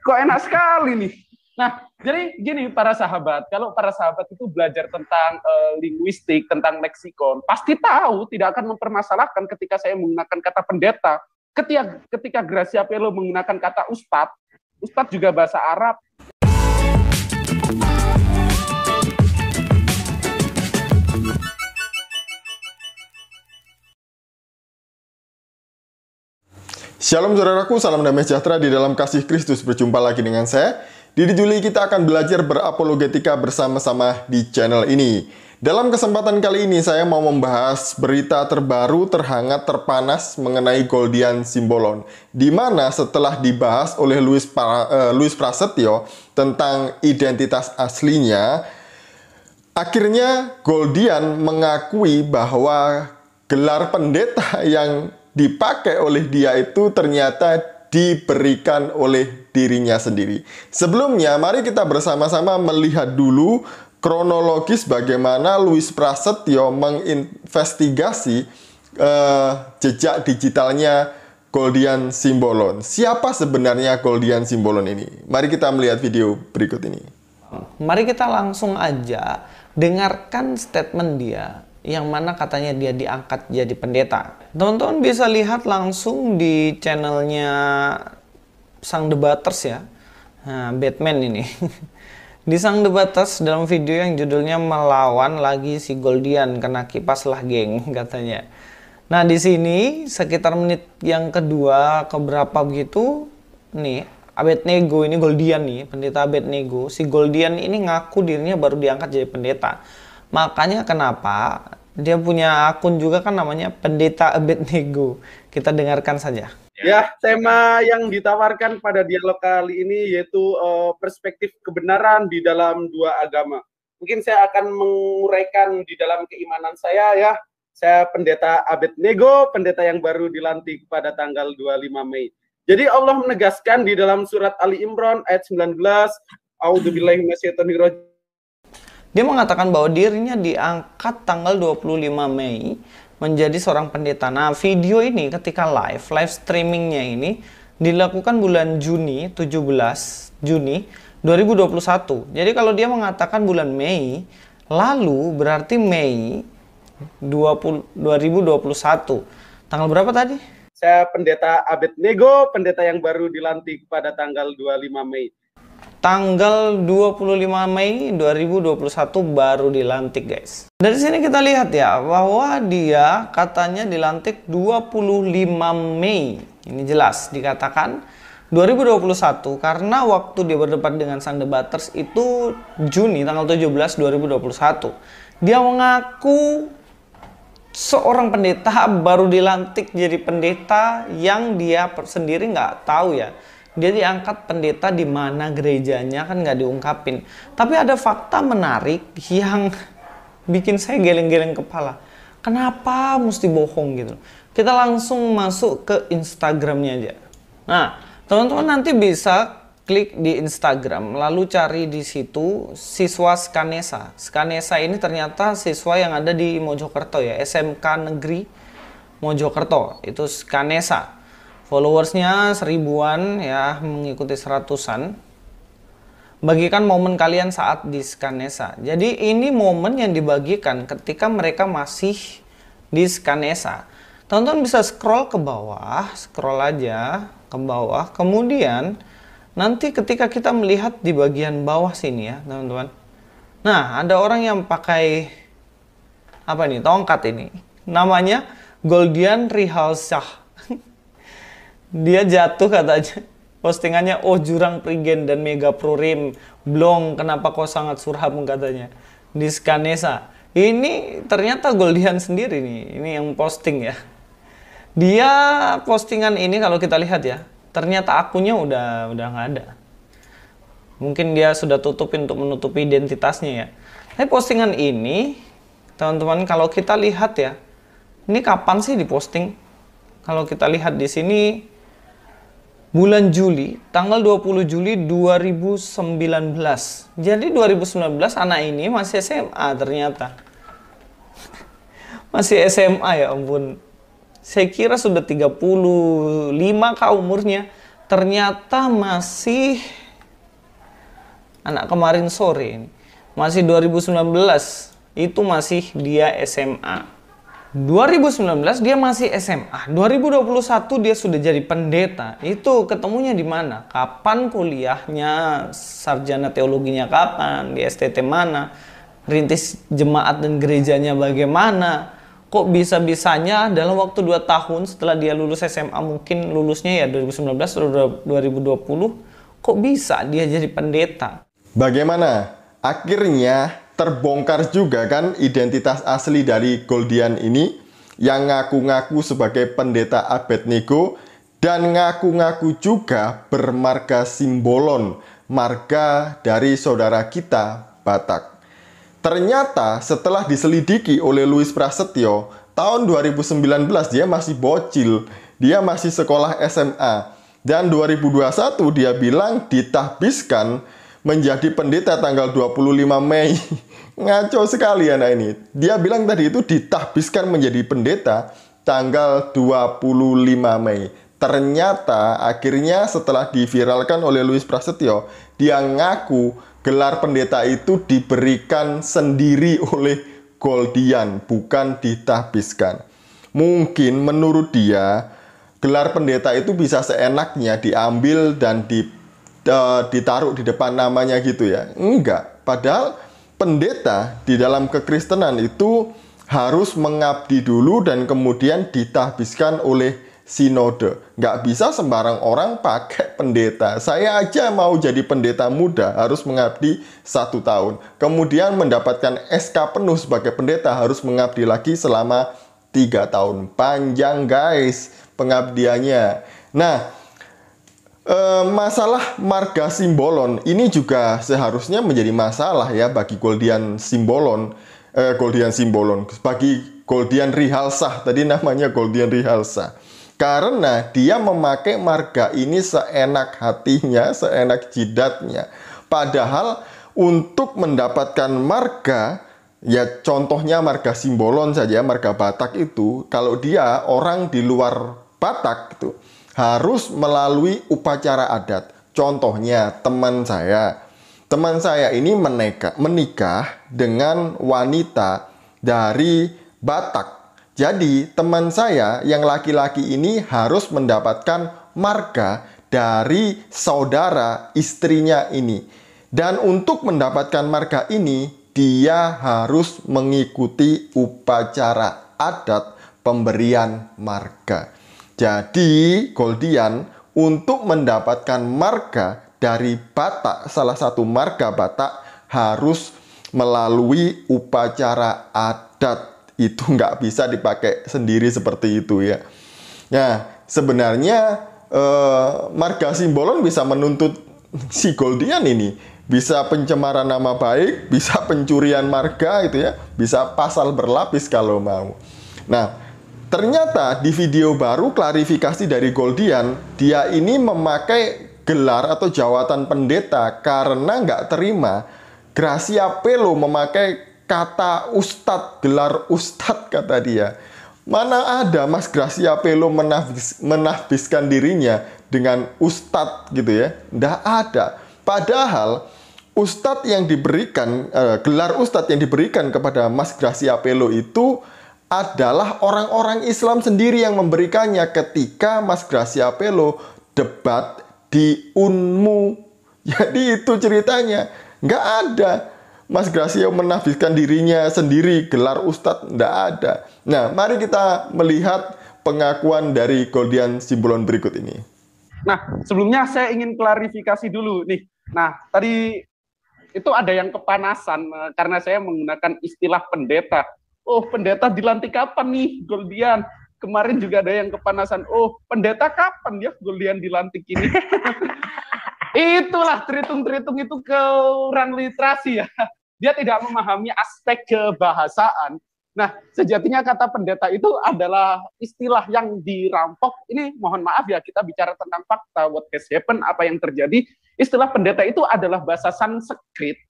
Kok enak sekali nih. Nah, jadi gini para sahabat, kalau para sahabat itu belajar tentang uh, linguistik, tentang leksikon, pasti tahu tidak akan mempermasalahkan ketika saya menggunakan kata pendeta. Ketika ketika Gracia Pelo menggunakan kata ustad, ustad juga bahasa Arab, Shalom saudaraku, salam damai sejahtera di dalam kasih Kristus. Berjumpa lagi dengan saya. Di Juli kita akan belajar berapologetika bersama-sama di channel ini. Dalam kesempatan kali ini saya mau membahas berita terbaru terhangat terpanas mengenai Goldian Simbolon. Di mana setelah dibahas oleh Louis, pra, uh, eh, Luis Prasetyo tentang identitas aslinya, akhirnya Goldian mengakui bahwa gelar pendeta yang dipakai oleh dia itu ternyata diberikan oleh dirinya sendiri. Sebelumnya, mari kita bersama-sama melihat dulu kronologis bagaimana Louis Prasetyo menginvestigasi eh, jejak digitalnya Goldian Simbolon. Siapa sebenarnya Goldian Simbolon ini? Mari kita melihat video berikut ini. Mari kita langsung aja dengarkan statement dia yang mana katanya dia diangkat jadi pendeta. Teman-teman bisa lihat langsung di channelnya Sang Debaters ya, nah, Batman ini. di Sang Debaters dalam video yang judulnya melawan lagi si Goldian kena kipas lah geng katanya. Nah di sini sekitar menit yang kedua keberapa begitu nih Abednego ini Goldian nih pendeta Abednego si Goldian ini ngaku dirinya baru diangkat jadi pendeta Makanya kenapa dia punya akun juga kan namanya Pendeta Abednego. Kita dengarkan saja. Ya, tema yang ditawarkan pada dialog kali ini yaitu uh, perspektif kebenaran di dalam dua agama. Mungkin saya akan menguraikan di dalam keimanan saya ya. Saya pendeta Abednego, pendeta yang baru dilantik pada tanggal 25 Mei. Jadi Allah menegaskan di dalam surat Ali Imran ayat 19, A'udzubillahi dia mengatakan bahwa dirinya diangkat tanggal 25 Mei menjadi seorang pendeta. Nah, video ini ketika live, live streamingnya ini dilakukan bulan Juni, 17 Juni 2021. Jadi kalau dia mengatakan bulan Mei, lalu berarti Mei 20, 2021. Tanggal berapa tadi? Saya pendeta Abed Nego, pendeta yang baru dilantik pada tanggal 25 Mei tanggal 25 Mei 2021 baru dilantik guys. Dari sini kita lihat ya bahwa dia katanya dilantik 25 Mei. Ini jelas dikatakan 2021 karena waktu dia berdebat dengan sang debaters itu Juni tanggal 17 2021. Dia mengaku seorang pendeta baru dilantik jadi pendeta yang dia sendiri nggak tahu ya dia diangkat pendeta di mana gerejanya kan nggak diungkapin. Tapi ada fakta menarik yang bikin saya geleng-geleng kepala. Kenapa mesti bohong gitu? Kita langsung masuk ke Instagramnya aja. Nah, teman-teman nanti bisa klik di Instagram, lalu cari di situ siswa Skanesa. Skanesa ini ternyata siswa yang ada di Mojokerto ya, SMK Negeri Mojokerto, itu Skanesa followersnya seribuan ya mengikuti seratusan bagikan momen kalian saat di Skanesa jadi ini momen yang dibagikan ketika mereka masih di Skanesa tonton bisa scroll ke bawah scroll aja ke bawah kemudian nanti ketika kita melihat di bagian bawah sini ya teman-teman nah ada orang yang pakai apa ini? tongkat ini namanya Goldian Rihalsyah dia jatuh katanya postingannya oh jurang prigen dan mega prorim blong kenapa kau sangat surham katanya di Skanesa ini ternyata Goldian sendiri nih ini yang posting ya dia postingan ini kalau kita lihat ya ternyata akunnya udah udah nggak ada mungkin dia sudah tutupin untuk menutupi identitasnya ya tapi postingan ini teman-teman kalau kita lihat ya ini kapan sih diposting kalau kita lihat di sini bulan Juli, tanggal 20 Juli 2019. Jadi 2019 anak ini masih SMA ternyata. masih SMA ya ampun. Saya kira sudah 35 kah umurnya. Ternyata masih anak kemarin sore ini. Masih 2019. Itu masih dia SMA. 2019 dia masih SMA, 2021 dia sudah jadi pendeta. Itu ketemunya di mana? Kapan kuliahnya? Sarjana teologinya kapan? Di STT mana? Rintis jemaat dan gerejanya bagaimana? Kok bisa-bisanya dalam waktu 2 tahun setelah dia lulus SMA mungkin lulusnya ya 2019 atau 2020 kok bisa dia jadi pendeta? Bagaimana? Akhirnya terbongkar juga kan identitas asli dari Goldian ini yang ngaku-ngaku sebagai pendeta Abednego dan ngaku-ngaku juga bermarga Simbolon, marga dari saudara kita Batak. Ternyata setelah diselidiki oleh Louis Prasetyo, tahun 2019 dia masih bocil, dia masih sekolah SMA. Dan 2021 dia bilang ditahbiskan menjadi pendeta tanggal 25 Mei. Ngaco sekali anak ini. Dia bilang tadi itu ditahbiskan menjadi pendeta tanggal 25 Mei. Ternyata akhirnya setelah diviralkan oleh Luis Prasetyo, dia ngaku gelar pendeta itu diberikan sendiri oleh Goldian, bukan ditahbiskan. Mungkin menurut dia, gelar pendeta itu bisa seenaknya diambil dan di uh, ditaruh di depan namanya gitu ya. Enggak. Padahal pendeta di dalam kekristenan itu harus mengabdi dulu dan kemudian ditahbiskan oleh sinode. Nggak bisa sembarang orang pakai pendeta. Saya aja mau jadi pendeta muda harus mengabdi satu tahun. Kemudian mendapatkan SK penuh sebagai pendeta harus mengabdi lagi selama tiga tahun. Panjang guys pengabdiannya. Nah, Eh, masalah marga Simbolon ini juga seharusnya menjadi masalah ya bagi Goldian Simbolon, eh, Goldian Simbolon, bagi Goldian Rihalsa tadi namanya Goldian Rihalsa Karena dia memakai marga ini seenak hatinya, seenak jidatnya. Padahal untuk mendapatkan marga ya contohnya marga Simbolon saja, marga Batak itu kalau dia orang di luar Batak itu harus melalui upacara adat. Contohnya teman saya. Teman saya ini meneka menikah dengan wanita dari Batak. Jadi teman saya yang laki-laki ini harus mendapatkan marga dari saudara istrinya ini. Dan untuk mendapatkan marga ini, dia harus mengikuti upacara adat pemberian marga. Jadi, Goldian untuk mendapatkan marga dari Batak, salah satu marga Batak harus melalui upacara adat. Itu nggak bisa dipakai sendiri seperti itu ya. Nah, sebenarnya eh, marga simbolon bisa menuntut si Goldian ini bisa pencemaran nama baik, bisa pencurian marga itu ya, bisa pasal berlapis kalau mau. Nah, Ternyata di video baru klarifikasi dari Goldian, dia ini memakai gelar atau jawatan pendeta karena nggak terima Gracia Pelo memakai kata ustad, gelar ustad kata dia. Mana ada Mas Gracia Pelo menafis, menafiskan dirinya dengan ustad gitu ya? Nggak ada. Padahal ustad yang diberikan, uh, gelar ustad yang diberikan kepada Mas Gracia Pelo itu adalah orang-orang Islam sendiri yang memberikannya ketika Mas Gracia Pelo debat di Unmu. Jadi itu ceritanya. Nggak ada. Mas Gracia menafikan dirinya sendiri, gelar ustadz nggak ada. Nah, mari kita melihat pengakuan dari Goldian Simbolon berikut ini. Nah, sebelumnya saya ingin klarifikasi dulu nih. Nah, tadi itu ada yang kepanasan eh, karena saya menggunakan istilah pendeta oh pendeta dilantik kapan nih Goldian? Kemarin juga ada yang kepanasan, oh pendeta kapan ya Goldian dilantik ini? Itulah teritung-teritung itu kurang literasi ya. Dia tidak memahami aspek kebahasaan. Nah, sejatinya kata pendeta itu adalah istilah yang dirampok. Ini mohon maaf ya, kita bicara tentang fakta, what has happened, apa yang terjadi. Istilah pendeta itu adalah bahasa Sanskrit,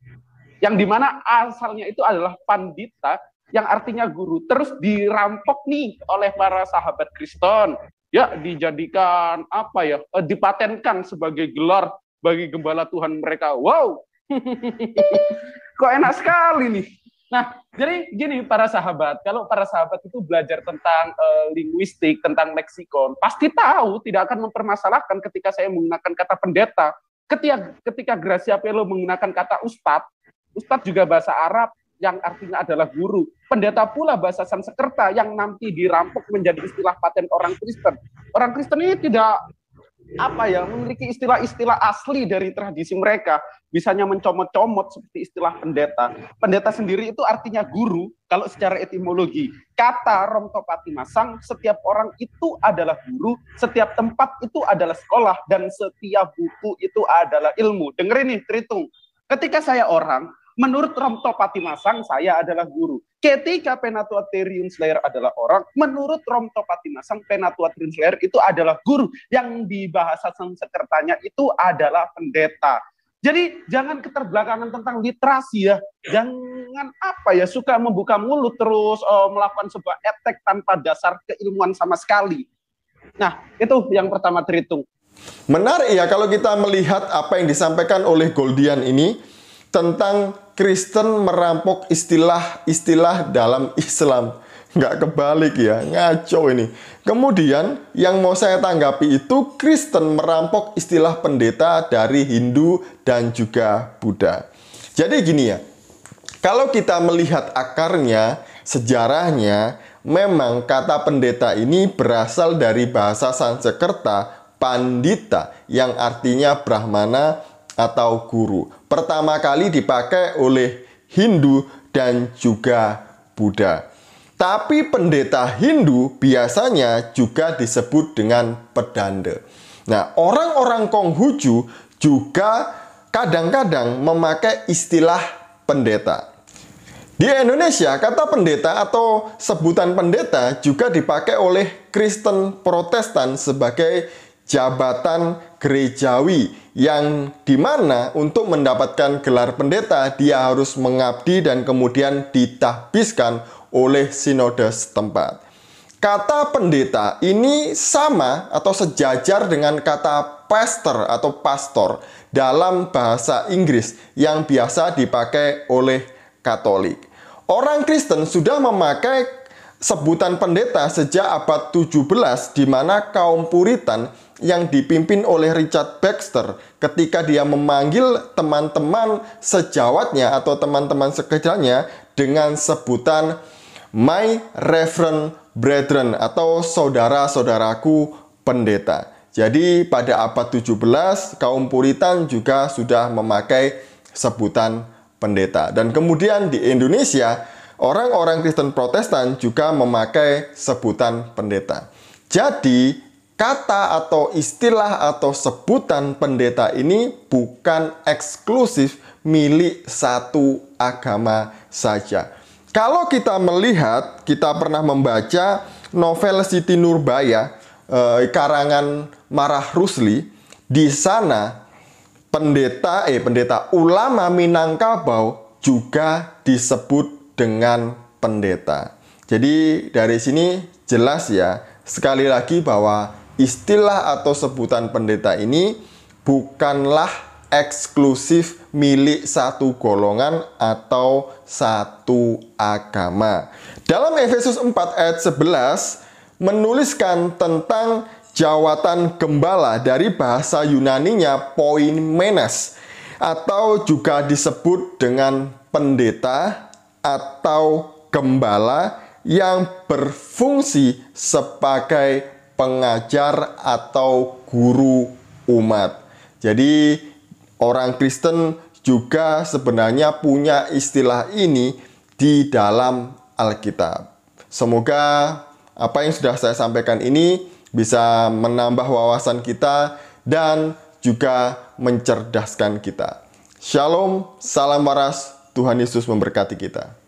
yang dimana asalnya itu adalah pandita, yang artinya guru terus dirampok nih oleh para sahabat Kristen ya dijadikan apa ya eh, dipatenkan sebagai gelar bagi gembala Tuhan mereka wow kok enak sekali nih Nah, jadi gini para sahabat, kalau para sahabat itu belajar tentang uh, linguistik, tentang leksikon, pasti tahu tidak akan mempermasalahkan ketika saya menggunakan kata pendeta. Ketika ketika Gracia Pelo menggunakan kata ustad, ustad juga bahasa Arab, yang artinya adalah guru. Pendeta pula bahasa Sansekerta yang nanti dirampok menjadi istilah paten orang Kristen. Orang Kristen ini tidak apa ya memiliki istilah-istilah asli dari tradisi mereka bisanya mencomot-comot seperti istilah pendeta pendeta sendiri itu artinya guru kalau secara etimologi kata romtopati masang setiap orang itu adalah guru setiap tempat itu adalah sekolah dan setiap buku itu adalah ilmu dengerin nih terhitung ketika saya orang Menurut Romto Patimasang, saya adalah guru. Ketika Penatua Teriun Slayer adalah orang, menurut Romto Patimasang, Penatua Teriun Slayer itu adalah guru. Yang di bahasa sekertanya itu adalah pendeta. Jadi jangan keterbelakangan tentang literasi ya. Jangan apa ya suka membuka mulut terus oh, melakukan sebuah etek tanpa dasar keilmuan sama sekali. Nah, itu yang pertama terhitung. Menarik ya kalau kita melihat apa yang disampaikan oleh Goldian ini tentang Kristen merampok istilah-istilah dalam Islam. Nggak kebalik ya, ngaco ini. Kemudian yang mau saya tanggapi itu Kristen merampok istilah pendeta dari Hindu dan juga Buddha. Jadi gini ya, kalau kita melihat akarnya, sejarahnya, memang kata pendeta ini berasal dari bahasa Sansekerta pandita yang artinya Brahmana atau guru. Pertama kali dipakai oleh Hindu dan juga Buddha. Tapi pendeta Hindu biasanya juga disebut dengan pedanda. Nah, orang-orang Konghucu juga kadang-kadang memakai istilah pendeta. Di Indonesia, kata pendeta atau sebutan pendeta juga dipakai oleh Kristen Protestan sebagai jabatan gerejawi yang dimana untuk mendapatkan gelar pendeta dia harus mengabdi dan kemudian ditahbiskan oleh sinode setempat. Kata pendeta ini sama atau sejajar dengan kata pastor atau pastor dalam bahasa Inggris yang biasa dipakai oleh Katolik. Orang Kristen sudah memakai sebutan pendeta sejak abad 17 di mana kaum Puritan yang dipimpin oleh Richard Baxter ketika dia memanggil teman-teman sejawatnya atau teman-teman sekejarnya dengan sebutan My Reverend Brethren atau saudara-saudaraku pendeta. Jadi pada abad 17 kaum Puritan juga sudah memakai sebutan pendeta. Dan kemudian di Indonesia orang-orang Kristen Protestan juga memakai sebutan pendeta. Jadi kata atau istilah atau sebutan pendeta ini bukan eksklusif milik satu agama saja. Kalau kita melihat, kita pernah membaca novel Siti Nurbaya eh, karangan Marah Rusli, di sana pendeta eh pendeta ulama Minangkabau juga disebut dengan pendeta. Jadi dari sini jelas ya sekali lagi bahwa istilah atau sebutan pendeta ini bukanlah eksklusif milik satu golongan atau satu agama. Dalam Efesus 4 ayat 11 menuliskan tentang jawatan gembala dari bahasa Yunaninya poin poimenes atau juga disebut dengan pendeta atau gembala yang berfungsi sebagai pengajar atau guru umat. Jadi orang Kristen juga sebenarnya punya istilah ini di dalam Alkitab. Semoga apa yang sudah saya sampaikan ini bisa menambah wawasan kita dan juga mencerdaskan kita. Shalom, salam waras, Tuhan Yesus memberkati kita.